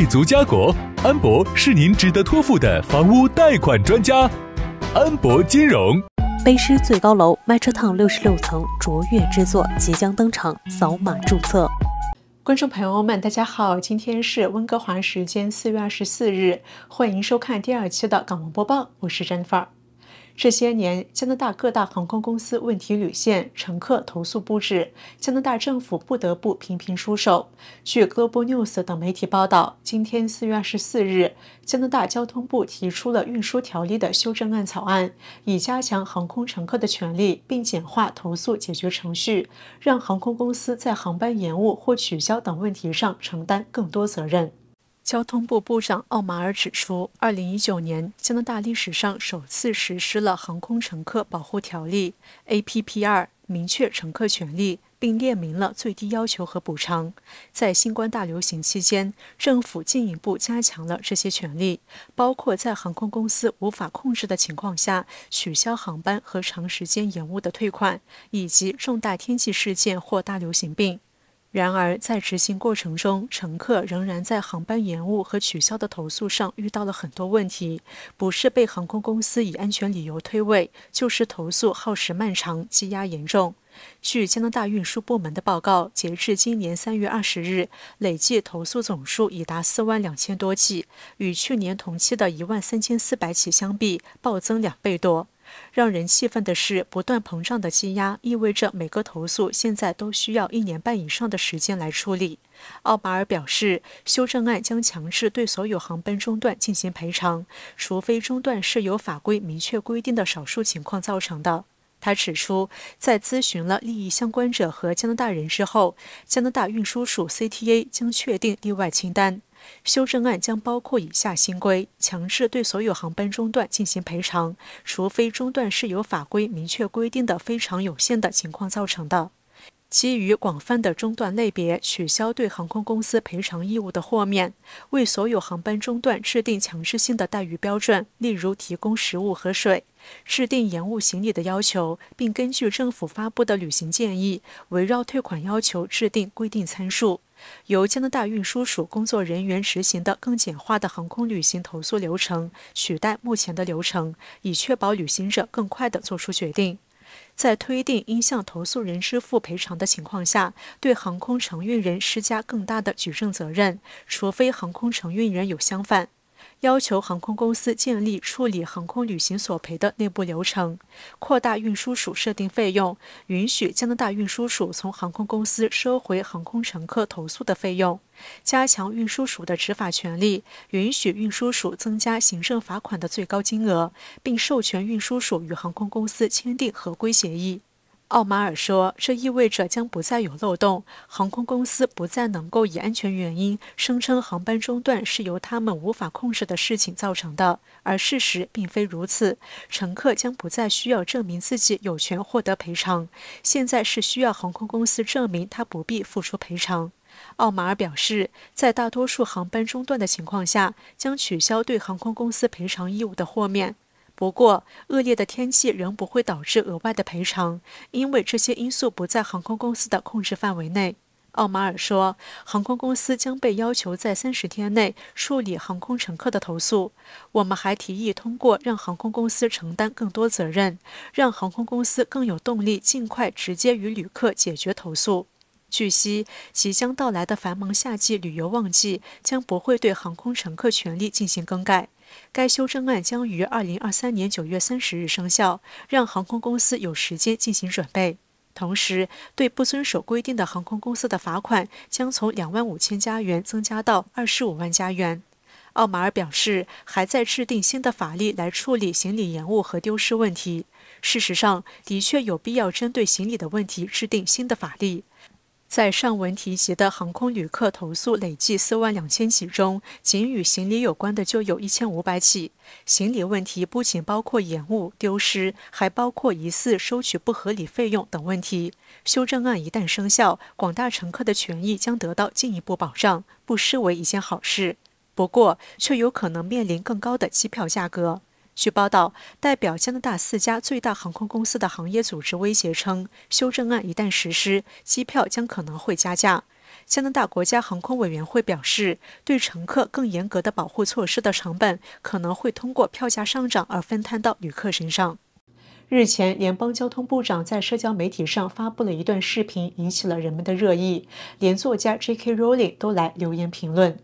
立足家国，安博是您值得托付的房屋贷款专家。安博金融，卑诗最高楼，o 车躺六十六层，卓越之作即将登场，扫码注册。观众朋友们，大家好，今天是温哥华时间四月二十四日，欢迎收看第二期的港闻播报，我是詹范儿。这些年，加拿大各大航空公司问题屡现，乘客投诉不止，加拿大政府不得不频频出手。据 Global News 等媒体报道，今天四月二十四日，加拿大交通部提出了运输条例的修正案草案，以加强航空乘客的权利，并简化投诉解决程序，让航空公司在航班延误或取消等问题上承担更多责任。交通部部长奥马尔指出，2019年，加拿大历史上首次实施了航空乘客保护条例 （APP），二明确乘客权利，并列明了最低要求和补偿。在新冠大流行期间，政府进一步加强了这些权利，包括在航空公司无法控制的情况下取消航班和长时间延误的退款，以及重大天气事件或大流行病。然而，在执行过程中，乘客仍然在航班延误和取消的投诉上遇到了很多问题，不是被航空公司以安全理由推诿，就是投诉耗时漫长、积压严重。据加拿大运输部门的报告，截至今年三月二十日，累计投诉总数已达四万两千多起，与去年同期的一万三千四百起相比，暴增两倍多。让人气愤的是，不断膨胀的积压意味着每个投诉现在都需要一年半以上的时间来处理。奥马尔表示，修正案将强制对所有航班中断进行赔偿，除非中断是由法规明确规定的少数情况造成的。他指出，在咨询了利益相关者和加拿大人之后，加拿大运输署 CTA 将确定例外清单。修正案将包括以下新规：强制对所有航班中断进行赔偿，除非中断是由法规明确规定的非常有限的情况造成的。基于广泛的中断类别，取消对航空公司赔偿义务的豁免，为所有航班中断制定强制性的待遇标准，例如提供食物和水，制定延误行李的要求，并根据政府发布的旅行建议，围绕退款要求制定规定参数。由加拿大运输署工作人员执行的更简化的航空旅行投诉流程，取代目前的流程，以确保旅行者更快地做出决定。在推定应向投诉人支付赔偿的情况下，对航空承运人施加更大的举证责任，除非航空承运人有相反。要求航空公司建立处理航空旅行索赔的内部流程，扩大运输署设定费用，允许加拿大运输署从航空公司收回航空乘客投诉的费用，加强运输署的执法权利，允许运输署增加行政罚款的最高金额，并授权运输署与航空公司签订合规协议。奥马尔说：“这意味着将不再有漏洞，航空公司不再能够以安全原因声称航班中断是由他们无法控制的事情造成的，而事实并非如此。乘客将不再需要证明自己有权获得赔偿，现在是需要航空公司证明他不必付出赔偿。”奥马尔表示，在大多数航班中断的情况下，将取消对航空公司赔偿义务的豁免。不过，恶劣的天气仍不会导致额外的赔偿，因为这些因素不在航空公司的控制范围内。奥马尔说，航空公司将被要求在三十天内处理航空乘客的投诉。我们还提议通过让航空公司承担更多责任，让航空公司更有动力尽快直接与旅客解决投诉。据悉，即将到来的繁忙夏季旅游旺季将不会对航空乘客权利进行更改。该修正案将于二零二三年九月三十日生效，让航空公司有时间进行准备。同时，对不遵守规定的航空公司的罚款将从两万五千加元增加到二十五万加元。奥马尔表示，还在制定新的法律来处理行李延误和丢失问题。事实上，的确有必要针对行李的问题制定新的法律。在上文提及的航空旅客投诉累计四万两千起中，仅与行李有关的就有一千五百起。行李问题不仅包括延误、丢失，还包括疑似收取不合理费用等问题。修正案一旦生效，广大乘客的权益将得到进一步保障，不失为一件好事。不过，却有可能面临更高的机票价格。据报道，代表加拿大四家最大航空公司的行业组织威胁称，修正案一旦实施，机票将可能会加价。加拿大国家航空委员会表示，对乘客更严格的保护措施的成本可能会通过票价上涨而分摊到旅客身上。日前，联邦交通部长在社交媒体上发布了一段视频，引起了人们的热议，连作家 J.K. Rowling 都来留言评论。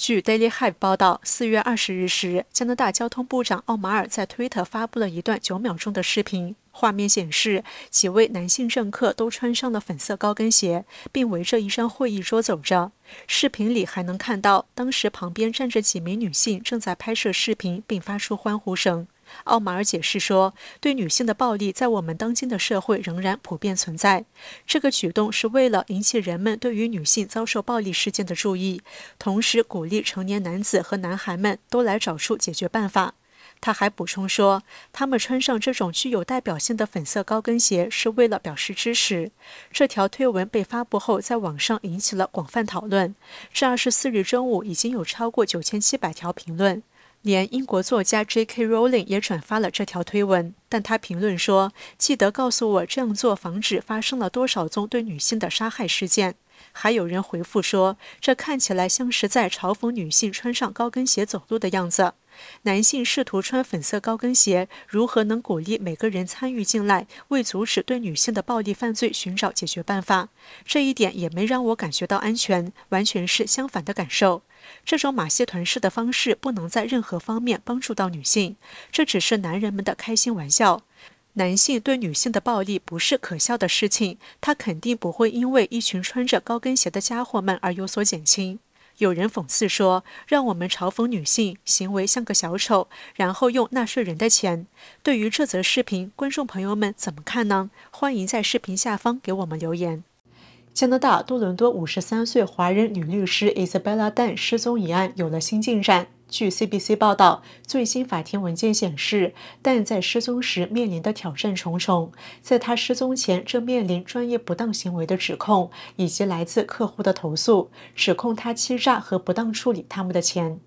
据 Daily Hive 报道，四月二十日时，加拿大交通部长奥马尔在推特发布了一段九秒钟的视频，画面显示几位男性政客都穿上了粉色高跟鞋，并围着一张会议桌走着。视频里还能看到，当时旁边站着几名女性正在拍摄视频，并发出欢呼声。奥马尔解释说：“对女性的暴力在我们当今的社会仍然普遍存在。这个举动是为了引起人们对于女性遭受暴力事件的注意，同时鼓励成年男子和男孩们都来找出解决办法。”他还补充说：“他们穿上这种具有代表性的粉色高跟鞋是为了表示支持。”这条推文被发布后，在网上引起了广泛讨论。至二十四日中午，已经有超过九千七百条评论。连英国作家 J.K. Rowling 也转发了这条推文，但他评论说：“记得告诉我这样做防止发生了多少宗对女性的杀害事件。”还有人回复说：“这看起来像是在嘲讽女性穿上高跟鞋走路的样子。”男性试图穿粉色高跟鞋，如何能鼓励每个人参与进来，为阻止对女性的暴力犯罪寻找解决办法？这一点也没让我感觉到安全，完全是相反的感受。这种马戏团式的方式不能在任何方面帮助到女性，这只是男人们的开心玩笑。男性对女性的暴力不是可笑的事情，他肯定不会因为一群穿着高跟鞋的家伙们而有所减轻。有人讽刺说：“让我们嘲讽女性行为像个小丑，然后用纳税人的钱。”对于这则视频，观众朋友们怎么看呢？欢迎在视频下方给我们留言。加拿大多伦多五十三岁华人女律师 Isabella Dan 失踪一案有了新进展。据 CBC 报道，最新法庭文件显示，但在失踪时面临的挑战重重。在她失踪前，正面临专业不当行为的指控，以及来自客户的投诉，指控她欺诈和不当处理他们的钱。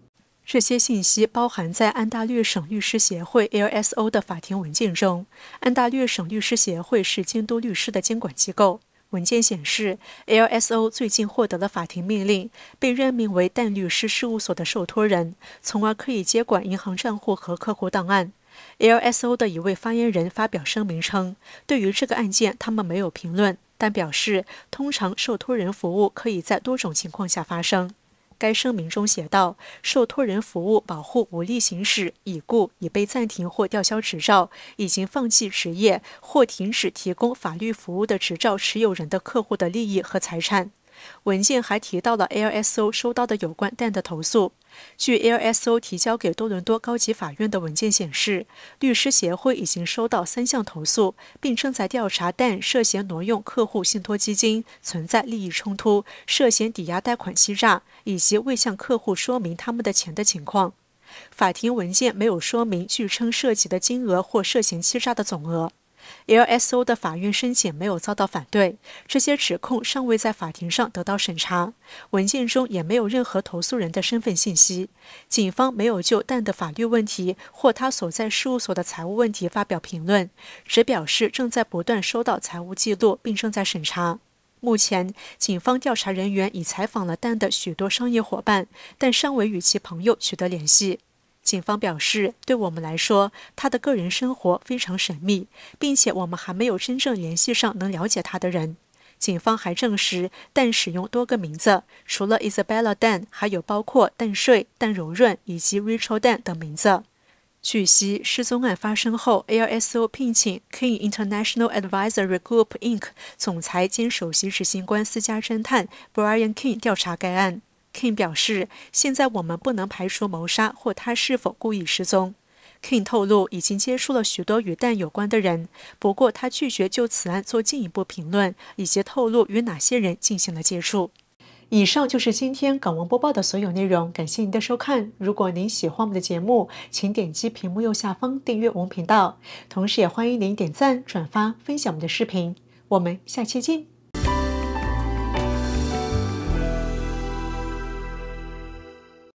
这些信息包含在安大略省律师协会 LSO 的法庭文件中。安大略省律师协会是监督律师的监管机构。文件显示，LSO 最近获得了法庭命令，被任命为淡律师事务所的受托人，从而可以接管银行账户和客户档案。LSO 的一位发言人发表声明称，对于这个案件，他们没有评论，但表示，通常受托人服务可以在多种情况下发生。该声明中写道：“受托人服务保护无力行使、已故、已被暂停或吊销执照、已经放弃职业或停止提供法律服务的执照持有人的客户的利益和财产。”文件还提到了 LSO 收到的有关 Dan 的投诉。据 LSO 提交给多伦多高级法院的文件显示，律师协会已经收到三项投诉，并正在调查 Dan 涉嫌挪用客户信托基金、存在利益冲突、涉嫌抵押贷款欺诈以及未向客户说明他们的钱的情况。法庭文件没有说明据称涉及的金额或涉嫌欺诈的总额。LSO 的法院申请没有遭到反对，这些指控尚未在法庭上得到审查。文件中也没有任何投诉人的身份信息。警方没有就 d 的法律问题或他所在事务所的财务问题发表评论，只表示正在不断收到财务记录并正在审查。目前，警方调查人员已采访了 d 的许多商业伙伴，但尚未与其朋友取得联系。警方表示，对我们来说，他的个人生活非常神秘，并且我们还没有真正联系上能了解他的人。警方还证实，但使用多个名字，除了 Isabella Dan，还有包括但睡、但柔润以及 Rachel Dan 等名字。据悉，失踪案发生后，LSO 聘请 King International Advisory Group Inc. 总裁兼首席执行官私家侦探 Brian King 调查该案。King 表示，现在我们不能排除谋杀或他是否故意失踪。King 透露已经接触了许多与蛋有关的人，不过他拒绝就此案做进一步评论，以及透露与哪些人进行了接触。以上就是今天港闻播报的所有内容，感谢您的收看。如果您喜欢我们的节目，请点击屏幕右下方订阅我们频道，同时也欢迎您点赞、转发、分享我们的视频。我们下期见。